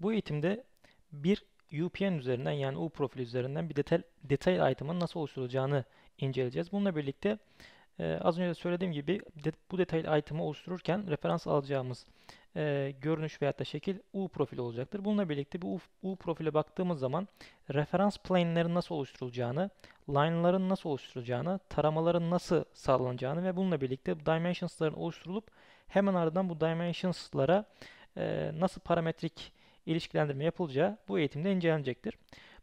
Bu eğitimde bir UPN üzerinden yani U profili üzerinden bir detay, detay item'ın nasıl oluşturulacağını inceleyeceğiz. Bununla birlikte e, az önce de söylediğim gibi de, bu detaylı item'ı oluştururken referans alacağımız e, görünüş veyahut da şekil U profili olacaktır. Bununla birlikte bu U, U profile baktığımız zaman referans plane'lerin nasıl oluşturulacağını, line'ların nasıl oluşturulacağını, taramaların nasıl sağlanacağını ve bununla birlikte dimensions'ların oluşturulup hemen ardından bu dimensions'lara e, nasıl parametrik ilişkilendirme yapılacağı bu eğitimde incelenecektir.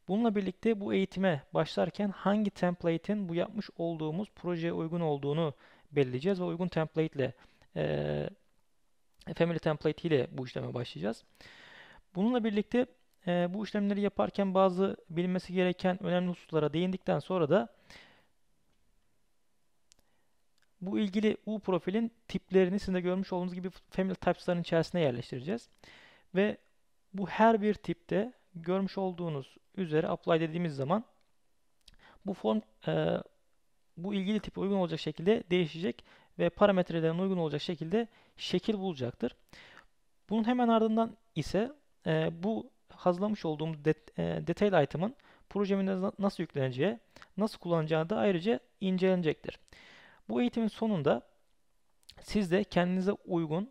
Bununla birlikte bu eğitime başlarken hangi template'in bu yapmış olduğumuz projeye uygun olduğunu belirleyeceğiz ve uygun template ile e, family template ile bu işleme başlayacağız. Bununla birlikte e, bu işlemleri yaparken bazı bilinmesi gereken önemli hususlara değindikten sonra da bu ilgili U profilin tiplerini sizin de görmüş olduğunuz gibi family types'ların içerisine yerleştireceğiz. Ve bu her bir tipte görmüş olduğunuz üzere apply dediğimiz zaman bu form e, bu ilgili tipe uygun olacak şekilde değişecek ve parametrelerine uygun olacak şekilde şekil bulacaktır. Bunun hemen ardından ise e, bu hazırlamış olduğumuz det, e, detail item'ın projeminde nasıl yükleneceği, nasıl kullanacağı da ayrıca incelenecektir. Bu eğitimin sonunda siz de kendinize uygun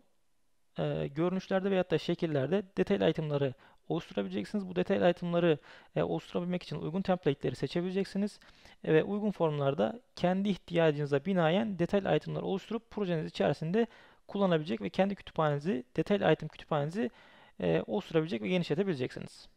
e, görünüşlerde veyahut da şekillerde detaylı itemları oluşturabileceksiniz. Bu detaylı itemları e, oluşturabilmek için uygun template'leri seçebileceksiniz e, ve uygun formlarda kendi ihtiyacınıza binaen detaylı itemları oluşturup projeniz içerisinde kullanabilecek ve kendi kütüphanenizi, detaylı item kütüphanenizi e, oluşturabilecek ve genişletebileceksiniz.